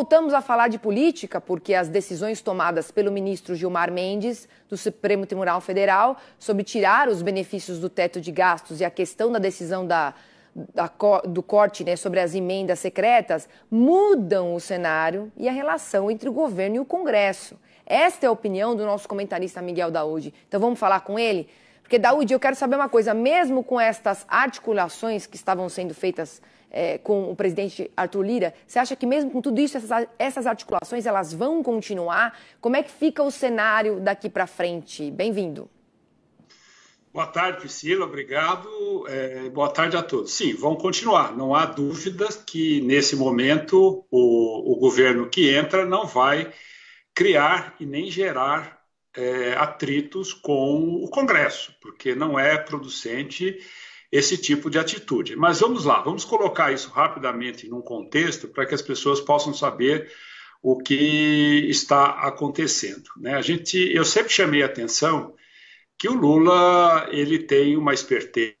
Voltamos a falar de política, porque as decisões tomadas pelo ministro Gilmar Mendes, do Supremo Tribunal Federal, sobre tirar os benefícios do teto de gastos e a questão da decisão da, da do corte né, sobre as emendas secretas, mudam o cenário e a relação entre o governo e o Congresso. Esta é a opinião do nosso comentarista Miguel Daúde. Então vamos falar com ele? Porque, Daúde, eu quero saber uma coisa: mesmo com estas articulações que estavam sendo feitas é, com o presidente Arthur Lira, você acha que mesmo com tudo isso, essas, essas articulações elas vão continuar? Como é que fica o cenário daqui para frente? Bem-vindo. Boa tarde, Priscila, obrigado. É, boa tarde a todos. Sim, vão continuar. Não há dúvidas que, nesse momento, o, o governo que entra não vai criar e nem gerar é, atritos com o Congresso, porque não é producente esse tipo de atitude. Mas vamos lá, vamos colocar isso rapidamente num contexto para que as pessoas possam saber o que está acontecendo. Né? A gente, eu sempre chamei a atenção que o Lula ele tem uma esperteza.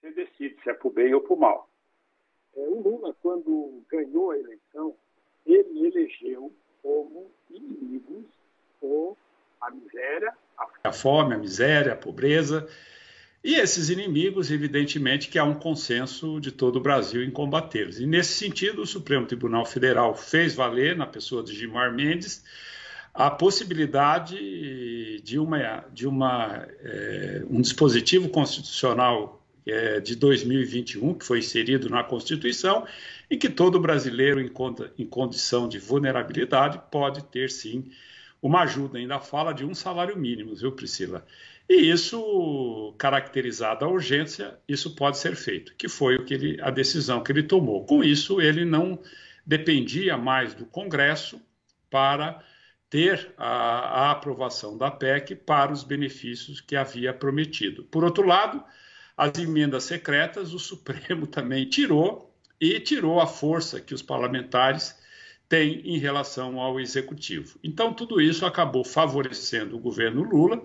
Você decide se é para o bem ou para o mal. É, o Lula, quando ganhou a eleição, ele fome, a miséria, a pobreza. E esses inimigos, evidentemente, que há um consenso de todo o Brasil em combatê-los. E nesse sentido, o Supremo Tribunal Federal fez valer, na pessoa de Gilmar Mendes, a possibilidade de, uma, de uma, é, um dispositivo constitucional é, de 2021, que foi inserido na Constituição, e que todo brasileiro em, conta, em condição de vulnerabilidade pode ter, sim, uma ajuda, ainda fala de um salário mínimo, viu, Priscila? E isso, caracterizada a urgência, isso pode ser feito, que foi o que ele, a decisão que ele tomou. Com isso, ele não dependia mais do Congresso para ter a, a aprovação da PEC para os benefícios que havia prometido. Por outro lado, as emendas secretas, o Supremo também tirou e tirou a força que os parlamentares tem em relação ao executivo. Então, tudo isso acabou favorecendo o governo Lula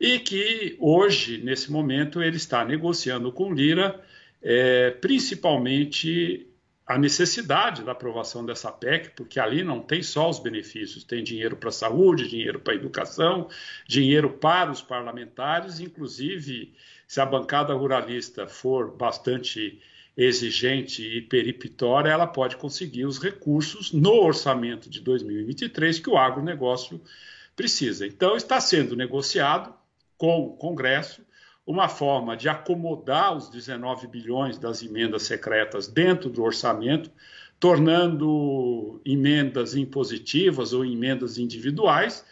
e que hoje, nesse momento, ele está negociando com Lira, é, principalmente a necessidade da aprovação dessa PEC, porque ali não tem só os benefícios, tem dinheiro para a saúde, dinheiro para a educação, dinheiro para os parlamentares, inclusive se a bancada ruralista for bastante exigente e peripitória, ela pode conseguir os recursos no orçamento de 2023 que o agronegócio precisa. Então, está sendo negociado com o Congresso uma forma de acomodar os 19 bilhões das emendas secretas dentro do orçamento, tornando emendas impositivas ou emendas individuais,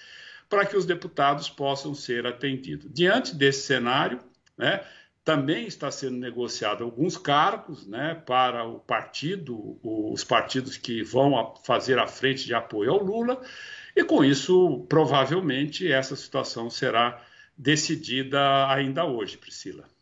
para que os deputados possam ser atendidos. Diante desse cenário, né, também está sendo negociado alguns cargos né, para o partido, os partidos que vão fazer a frente de apoio ao Lula, e com isso, provavelmente, essa situação será decidida ainda hoje, Priscila.